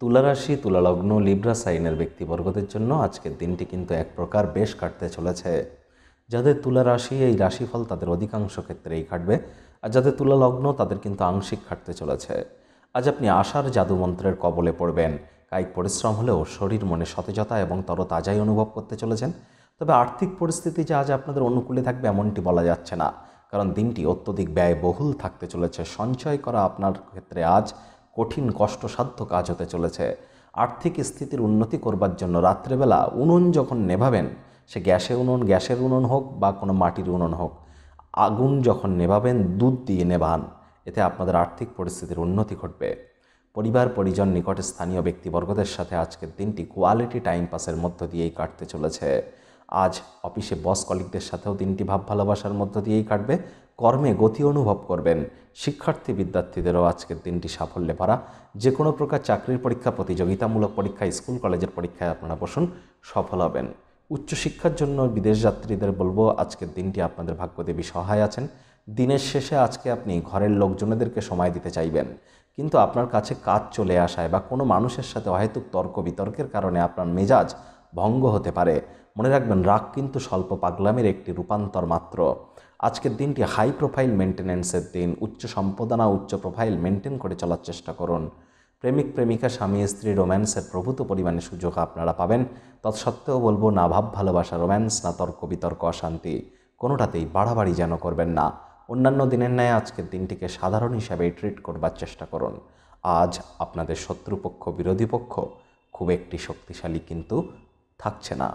তুলারাশি তুলালগ্ন Libra সাইনের ব্যক্তিবর্গদের জন্য আজকের দিনটি কিন্তু এক প্রকার বেশ কাটতে চলেছে যাদের তুলা রাশি এই রাশিফল তাদের অধিকাংশ ক্ষেত্রেই কাটবে আর যাদের তুলা লগ্ন তাদের কিন্তু আংশিক কাটতে চলেছে আজ আপনি আশার জাদুমন্ত্রের কবলে পড়বেন কায়িক পরিশ্রম হলেও শরীর মনে সতেজতা এবং তরতাজাই অনুভব করতে চলেছেন তবে আর্থিক পরিস্থিতি যে আজ আপনাদের অনুকূলে থাকবে এমনটি বলা যাচ্ছে না কারণ দিনটি অত্যধিক ব্যয়বহুল থাকতে চলেছে সঞ্চয় করা আপনার ক্ষেত্রে আজ কঠিন কষ্টসাধ্য কাজ হতে চলেছে আর্থিক স্থিতির উন্নতি করবার জন্য রাত্রেবেলা উনুন যখন নেভাবেন সে গ্যাসের উনুন গ্যাসের উনুন হোক বা কোনো মাটির উনুন হোক আগুন যখন নেভাবেন দুধ দিয়ে নেভান এতে আপনাদের আর্থিক পরিস্থিতির উন্নতি ঘটবে পরিবার পরিজন নিকটে স্থানীয় ব্যক্তিবর্গদের সাথে আজকের দিনটি কোয়ালিটি টাইম পাসের মধ্য দিয়েই কাটতে চলেছে আজ অফিসে বস কলিকদের সাথেও দিনটি ভাব ভালোবাসার মধ্য দিয়েই কাটবে কর্মে গতি অনুভব করবেন শিক্ষার্থী বিদ্যার্থীদেরও আজকের দিনটি সাফল্যে ভরা যে কোনো প্রকার চাকরির পরীক্ষা প্রতিযোগিতামূলক পরীক্ষা স্কুল কলেজের পরীক্ষায় আপনারা বসুন সফল হবেন উচ্চশিক্ষার জন্য বিদেশ যাত্রীদের বলবো আজকের দিনটি আপনাদের ভাগ্যদেবী সহায় আছেন দিনের শেষে আজকে আপনি ঘরের লোকজনেদেরকে সময় দিতে চাইবেন কিন্তু আপনার কাছে কাজ চলে আসায় বা কোনো মানুষের সাথে অহেতুক তর্ক বিতর্কের কারণে আপনার মেজাজ ভঙ্গ হতে পারে মনে রাখবেন রাগ কিন্তু স্বল্প পাগলামের একটি রূপান্তর মাত্র আজকের দিনটি হাই প্রোফাইল মেনটেন্যান্সের দিন উচ্চ সম্পাদনা উচ্চ প্রোফাইল মেনটেন করে চলার চেষ্টা করুন প্রেমিক প্রেমিকা স্বামী স্ত্রী রোম্যান্সের প্রভূত পরিমাণে সুযোগ আপনারা পাবেন তৎসত্ত্বেও বলবো না ভাব ভালোবাসা রোম্যান্স না তর্ক বিতর্ক অশান্তি কোনোটাতেই বাড়াবাড়ি যেন করবেন না অন্যান্য দিনের ন্যায় আজকের দিনটিকে সাধারণ হিসাবে ট্রিট করবার চেষ্টা করুন আজ আপনাদের শত্রুপক্ষ বিরোধী পক্ষ খুব একটি শক্তিশালী কিন্তু থাকছে না